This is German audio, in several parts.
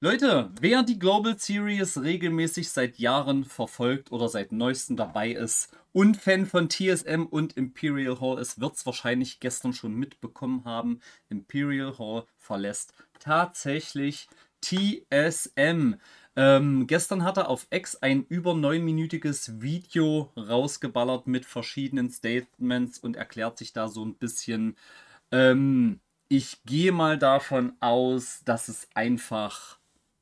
Leute, wer die Global Series regelmäßig seit Jahren verfolgt oder seit neuestem dabei ist und Fan von TSM und Imperial Hall ist, wird es wahrscheinlich gestern schon mitbekommen haben. Imperial Hall verlässt tatsächlich TSM. Ähm, gestern hat er auf X ein über neunminütiges Video rausgeballert mit verschiedenen Statements und erklärt sich da so ein bisschen. Ähm, ich gehe mal davon aus, dass es einfach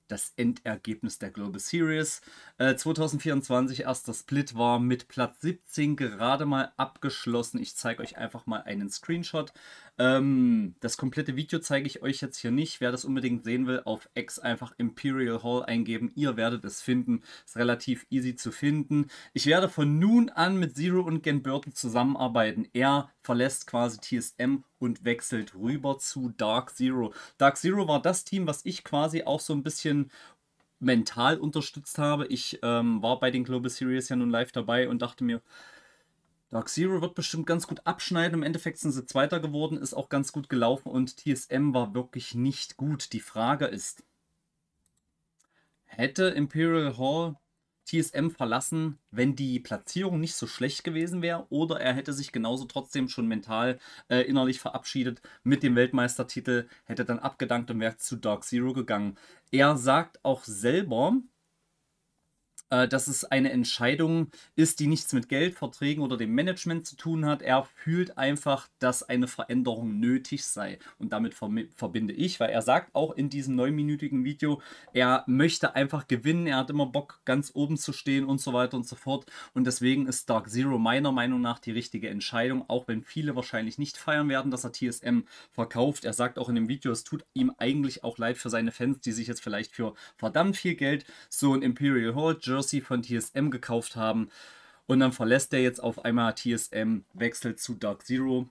das Endergebnis der Global Series. Äh, 2024 erster Split war mit Platz 17 gerade mal abgeschlossen. Ich zeige euch einfach mal einen Screenshot. Ähm, das komplette Video zeige ich euch jetzt hier nicht. Wer das unbedingt sehen will, auf X einfach Imperial Hall eingeben. Ihr werdet es finden. Ist relativ easy zu finden. Ich werde von nun an mit Zero und Gen Burton zusammenarbeiten. Er verlässt quasi TSM und wechselt rüber zu Dark Zero. Dark Zero war das Team, was ich quasi auch so ein bisschen mental unterstützt habe. Ich ähm, war bei den Global Series ja nun live dabei und dachte mir, Dark Zero wird bestimmt ganz gut abschneiden. Im Endeffekt sind sie Zweiter geworden, ist auch ganz gut gelaufen und TSM war wirklich nicht gut. Die Frage ist, hätte Imperial Hall TSM verlassen, wenn die Platzierung nicht so schlecht gewesen wäre oder er hätte sich genauso trotzdem schon mental äh, innerlich verabschiedet mit dem Weltmeistertitel, hätte dann abgedankt und wäre zu Dark Zero gegangen. Er sagt auch selber, äh, dass es eine Entscheidung ist, die nichts mit Geldverträgen oder dem Management zu tun hat. Er fühlt einfach, dass eine Veränderung nötig sei. Und damit verbinde ich, weil er sagt auch in diesem neunminütigen Video, er möchte einfach gewinnen, er hat immer Bock, ganz oben zu stehen und so weiter und so fort. Und deswegen ist Dark Zero meiner Meinung nach die richtige Entscheidung, auch wenn viele wahrscheinlich nicht feiern werden, dass er TSM verkauft. Er sagt auch in dem Video, es tut ihm eigentlich auch leid für seine Fans, die sich jetzt vielleicht für verdammt viel Geld so ein Imperial Hall Horde Jersey von TSM gekauft haben. Und dann verlässt er jetzt auf einmal TSM, wechselt zu Dark Zero.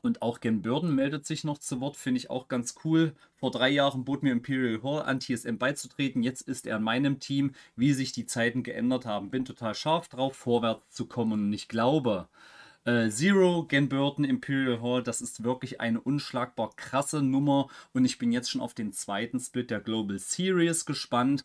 Und auch Gen Burden meldet sich noch zu Wort, finde ich auch ganz cool. Vor drei Jahren bot mir Imperial Hall an, TSM beizutreten. Jetzt ist er in meinem Team, wie sich die Zeiten geändert haben. Bin total scharf drauf, vorwärts zu kommen. Und ich glaube, äh, Zero, Gen Burton, Imperial Hall, das ist wirklich eine unschlagbar krasse Nummer. Und ich bin jetzt schon auf den zweiten Split der Global Series gespannt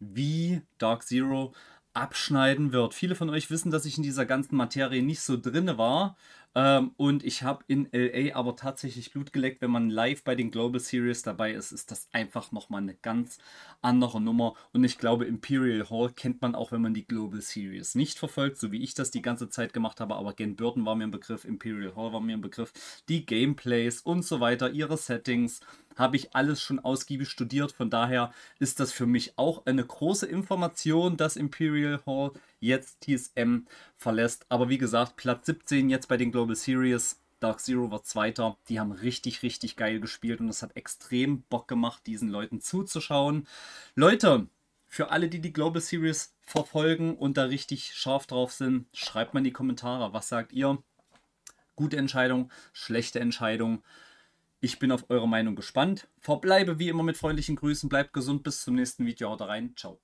wie Dark Zero abschneiden wird. Viele von euch wissen, dass ich in dieser ganzen Materie nicht so drinne war ähm, und ich habe in LA aber tatsächlich Blut geleckt, wenn man live bei den Global Series dabei ist, ist das einfach nochmal eine ganz andere Nummer. Und ich glaube, Imperial Hall kennt man auch, wenn man die Global Series nicht verfolgt, so wie ich das die ganze Zeit gemacht habe. Aber Gen Burton war mir ein Begriff, Imperial Hall war mir ein Begriff. Die Gameplays und so weiter, ihre Settings, habe ich alles schon ausgiebig studiert. Von daher ist das für mich auch eine große Information, dass Imperial Hall jetzt TSM verlässt. Aber wie gesagt, Platz 17 jetzt bei den Global Series. Dark Zero war Zweiter. Die haben richtig, richtig geil gespielt und es hat extrem Bock gemacht, diesen Leuten zuzuschauen. Leute, für alle, die die Global Series verfolgen und da richtig scharf drauf sind, schreibt mal in die Kommentare, was sagt ihr? Gute Entscheidung, schlechte Entscheidung. Ich bin auf eure Meinung gespannt. Verbleibe wie immer mit freundlichen Grüßen, bleibt gesund, bis zum nächsten Video, haut rein, ciao.